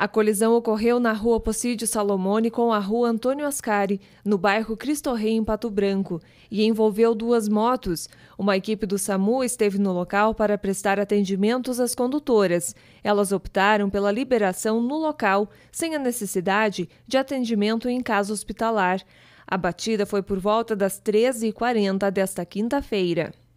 A colisão ocorreu na rua Possídio Salomone com a rua Antônio Ascari, no bairro Cristo Rei, em Pato Branco, e envolveu duas motos. Uma equipe do SAMU esteve no local para prestar atendimentos às condutoras. Elas optaram pela liberação no local, sem a necessidade de atendimento em casa hospitalar. A batida foi por volta das 13h40 desta quinta-feira.